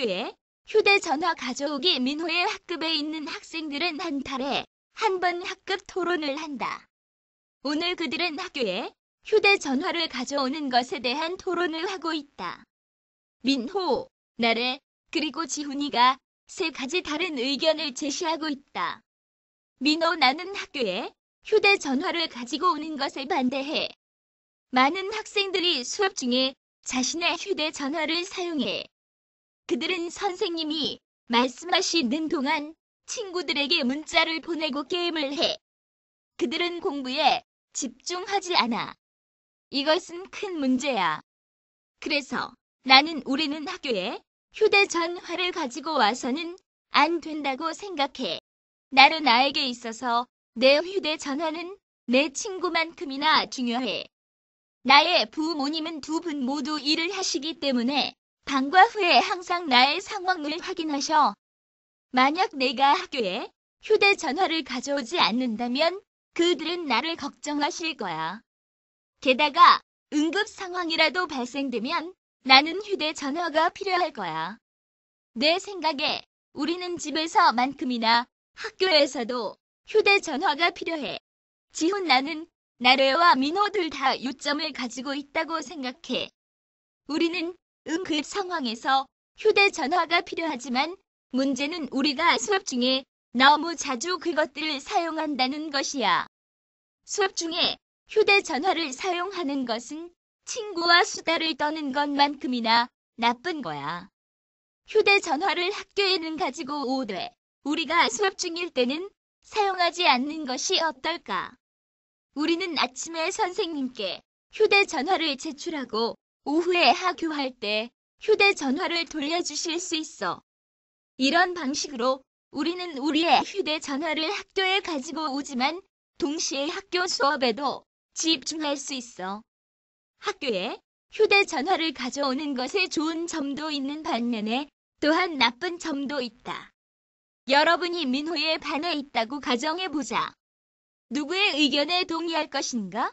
학교에 휴대전화 가져오기 민호의 학급에 있는 학생들은 한 달에 한 번 학급 토론을 한다. 오늘 그들은 학교에 휴대전화를 가져오는 것에 대한 토론을 하고 있다. 민호, 나래, 그리고 지훈이가 세 가지 다른 의견을 제시하고 있다. 민호 나는 학교에 휴대전화를 가지고 오는 것에 반대해. 많은 학생들이 수업 중에 자신의 휴대전화를 사용해 그들은 선생님이 말씀하시는 동안 친구들에게 문자를 보내고 게임을 해. 그들은 공부에 집중하지 않아. 이것은 큰 문제야. 그래서 나는 우리는 학교에 휴대전화를 가지고 와서는 안 된다고 생각해. 나는 나에게 있어서 내 휴대전화는 내 친구만큼이나 중요해. 나의 부모님은 두 분 모두 일을 하시기 때문에 방과 후에 항상 나의 상황을 확인하셔. 만약 내가 학교에 휴대전화를 가져오지 않는다면 그들은 나를 걱정하실 거야. 게다가 응급 상황이라도 발생되면 나는 휴대전화가 필요할 거야. 내 생각에 우리는 집에서만큼이나 학교에서도 휴대전화가 필요해. 지훈 나는 나래와 민호 들다 요점을 가지고 있다고 생각해. 우리는 응그 상황에서 휴대전화가 필요하지만 문제는 우리가 수업 중에 너무 자주 그것들을 사용한다는 것이야. 수업 중에 휴대전화를 사용하는 것은 친구와 수다를 떠는 것만큼이나 나쁜 거야. 휴대전화를 학교에는 가지고 오되 우리가 수업 중일 때는 사용하지 않는 것이 어떨까? 우리는 아침에 선생님께 휴대전화를 제출하고 오후에 하교할 때 휴대전화를 돌려주실 수 있어. 이런 방식으로 우리는 우리의 휴대전화를 학교에 가지고 오지만 동시에 학교 수업에도 집중할 수 있어. 학교에 휴대전화를 가져오는 것에 좋은 점도 있는 반면에 또한 나쁜 점도 있다. 여러분이 민호의 반에 있다고 가정해보자. 누구의 의견에 동의할 것인가?